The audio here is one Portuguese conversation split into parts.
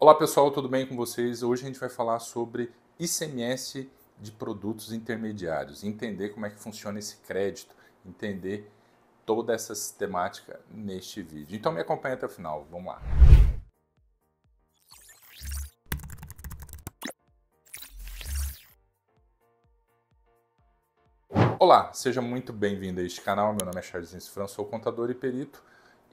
Olá pessoal, tudo bem com vocês? Hoje a gente vai falar sobre ICMS de produtos intermediários, entender como é que funciona esse crédito, entender toda essa sistemática neste vídeo. Então me acompanha até o final, vamos lá. Olá, seja muito bem-vindo a este canal. Meu nome é Charles França, sou contador e perito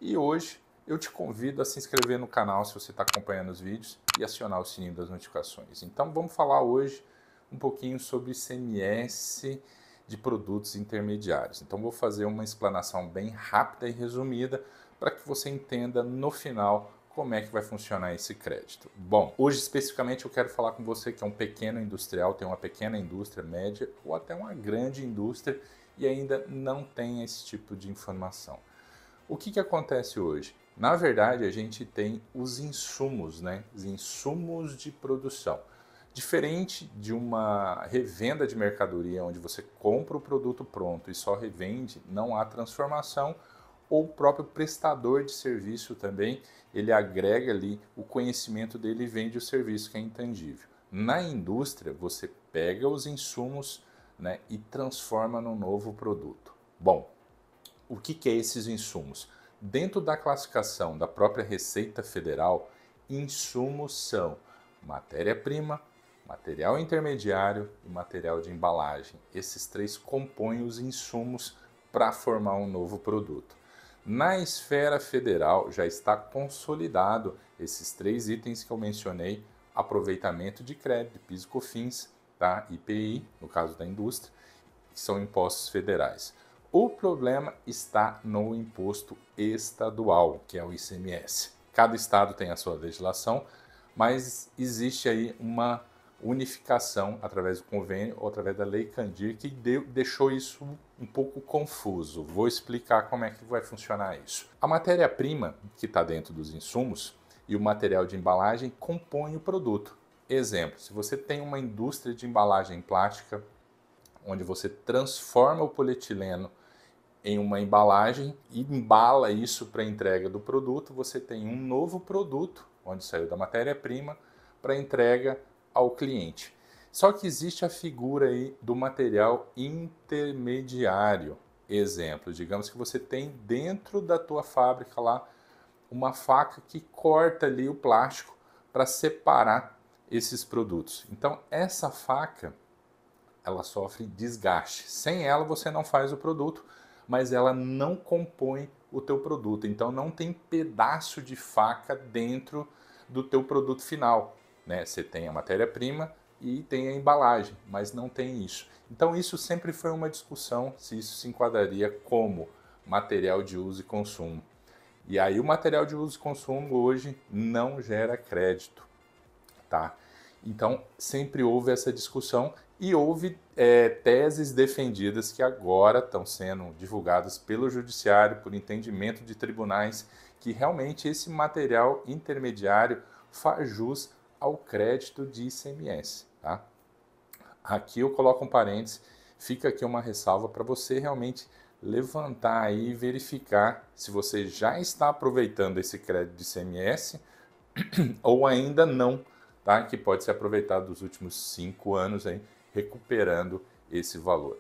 e hoje eu te convido a se inscrever no canal se você está acompanhando os vídeos e acionar o sininho das notificações. Então vamos falar hoje um pouquinho sobre CMS de produtos intermediários. Então vou fazer uma explanação bem rápida e resumida para que você entenda no final como é que vai funcionar esse crédito. Bom, hoje especificamente eu quero falar com você que é um pequeno industrial, tem uma pequena indústria média ou até uma grande indústria e ainda não tem esse tipo de informação. O que, que acontece hoje? Na verdade, a gente tem os insumos, né? Os insumos de produção. Diferente de uma revenda de mercadoria onde você compra o produto pronto e só revende, não há transformação, ou o próprio prestador de serviço também, ele agrega ali o conhecimento dele e vende o serviço que é intangível. Na indústria, você pega os insumos né, e transforma num novo produto. Bom, o que, que é esses insumos? Dentro da classificação da própria Receita Federal, insumos são matéria-prima, material intermediário e material de embalagem. Esses três compõem os insumos para formar um novo produto. Na esfera federal já está consolidado esses três itens que eu mencionei: aproveitamento de crédito, PIS e COFINS, tá? IPI, no caso da indústria, que são impostos federais. O problema está no imposto estadual, que é o ICMS. Cada estado tem a sua legislação, mas existe aí uma unificação através do convênio ou através da Lei Candir que deu, deixou isso um pouco confuso. Vou explicar como é que vai funcionar isso. A matéria-prima que está dentro dos insumos e o material de embalagem compõe o produto. Exemplo, se você tem uma indústria de embalagem plástica onde você transforma o polietileno em uma embalagem e embala isso para entrega do produto, você tem um novo produto, onde saiu da matéria-prima, para entrega ao cliente. Só que existe a figura aí do material intermediário. Exemplo, digamos que você tem dentro da tua fábrica lá uma faca que corta ali o plástico para separar esses produtos. Então essa faca ela sofre desgaste. Sem ela você não faz o produto, mas ela não compõe o teu produto. Então não tem pedaço de faca dentro do teu produto final. Né? Você tem a matéria-prima e tem a embalagem, mas não tem isso. Então isso sempre foi uma discussão se isso se enquadraria como material de uso e consumo. E aí o material de uso e consumo hoje não gera crédito, tá? Então sempre houve essa discussão e houve é, teses defendidas que agora estão sendo divulgadas pelo Judiciário, por entendimento de tribunais, que realmente esse material intermediário faz jus ao crédito de ICMS. Tá? Aqui eu coloco um parênteses, fica aqui uma ressalva para você realmente levantar aí e verificar se você já está aproveitando esse crédito de ICMS ou ainda não, tá? que pode ser aproveitado dos últimos cinco anos aí recuperando esse valor.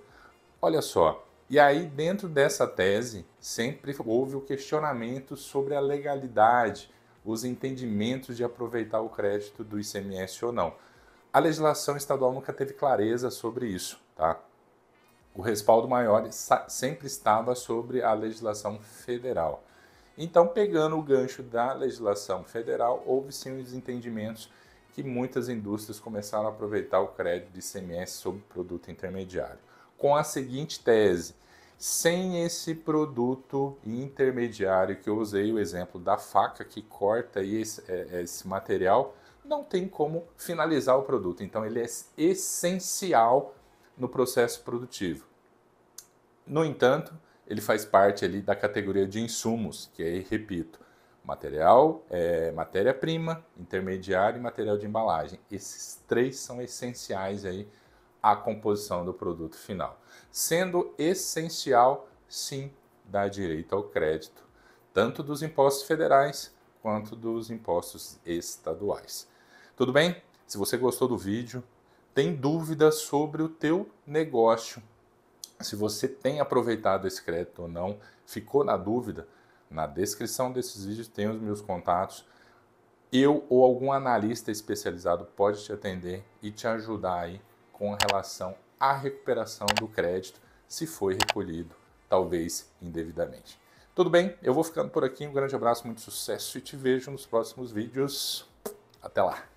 Olha só, e aí dentro dessa tese sempre houve o questionamento sobre a legalidade, os entendimentos de aproveitar o crédito do ICMS ou não. A legislação estadual nunca teve clareza sobre isso, tá? O respaldo maior sempre estava sobre a legislação federal. Então, pegando o gancho da legislação federal, houve sim os entendimentos que muitas indústrias começaram a aproveitar o crédito de ICMS sobre produto intermediário. Com a seguinte tese: sem esse produto intermediário que eu usei o exemplo da faca que corta esse, é, é, esse material, não tem como finalizar o produto. Então ele é essencial no processo produtivo. No entanto, ele faz parte ali da categoria de insumos, que aí repito, material, é, matéria-prima, intermediário e material de embalagem. Esses três são essenciais aí à composição do produto final, sendo essencial sim dar direito ao crédito, tanto dos impostos federais quanto dos impostos estaduais. Tudo bem? Se você gostou do vídeo, tem dúvidas sobre o teu negócio, se você tem aproveitado esse crédito ou não, ficou na dúvida, na descrição desses vídeos tem os meus contatos. Eu ou algum analista especializado pode te atender e te ajudar aí com relação à recuperação do crédito se foi recolhido, talvez indevidamente. Tudo bem? Eu vou ficando por aqui. Um grande abraço, muito sucesso e te vejo nos próximos vídeos. Até lá!